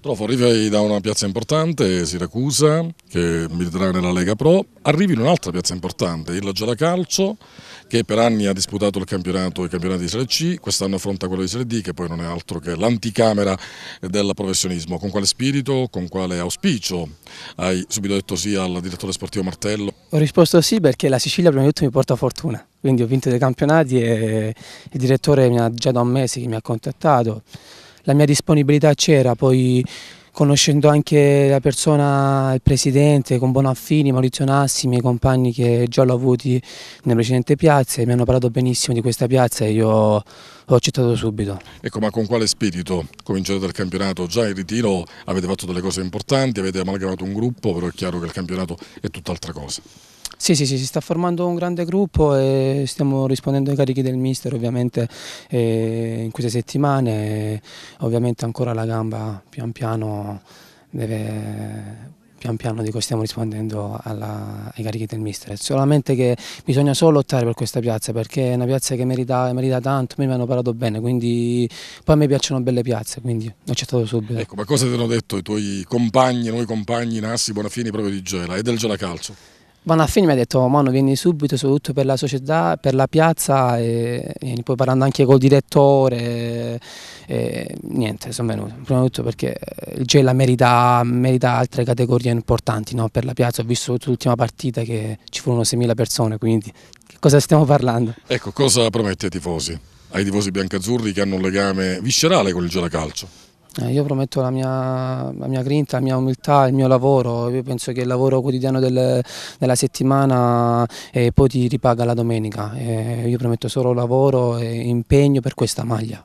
Trovo arrivi da una piazza importante, Siracusa, che militerà nella Lega Pro, arrivi in un'altra piazza importante, il Calcio, che per anni ha disputato il campionato, il campionato di Serie C, quest'anno affronta quello di Serie D, che poi non è altro che l'anticamera del professionismo. Con quale spirito, con quale auspicio hai subito detto sì al direttore sportivo Martello? Ho risposto sì perché la Sicilia prima di tutto mi porta fortuna, quindi ho vinto dei campionati e il direttore mi ha già da un mese che mi ha contattato la mia disponibilità c'era, poi conoscendo anche la persona, il presidente, con Bonaffini, Maurizio Nassi, i miei compagni che già l'ho avuti nelle precedenti piazze, mi hanno parlato benissimo di questa piazza e io ho accettato subito. Ecco, ma con quale spirito cominciate il campionato? Già in ritiro avete fatto delle cose importanti, avete amalgamato un gruppo, però è chiaro che il campionato è tutt'altra cosa. Sì, sì, sì, si sta formando un grande gruppo e stiamo rispondendo ai carichi del mister ovviamente in queste settimane, ovviamente ancora la gamba pian piano deve pian piano dico, stiamo rispondendo alla, ai carichi del mister. Solamente che bisogna solo lottare per questa piazza perché è una piazza che merita, merita tanto, mi hanno parlato bene, quindi poi a me piacciono belle piazze, quindi ho accettato subito. Ecco, ma cosa ti hanno detto i tuoi compagni, noi compagni Nassi Bonafini proprio di Gela e del Gela Calcio? Vanno a fine mi ha detto oh, Mano vieni subito soprattutto per la società, per la piazza e, e poi parlando anche col direttore e, niente sono venuto prima di tutto perché il Gela merita, merita altre categorie importanti no? per la piazza ho visto l'ultima partita che ci furono 6.000 persone quindi di cosa stiamo parlando? Ecco cosa promette ai tifosi? Ai tifosi biancazzurri che hanno un legame viscerale con il Gela Calcio? Eh, io prometto la mia, la mia, grinta, la mia umiltà, il mio lavoro, io penso che il lavoro quotidiano del, della settimana eh, poi ti ripaga la domenica, eh, io prometto solo lavoro e impegno per questa maglia.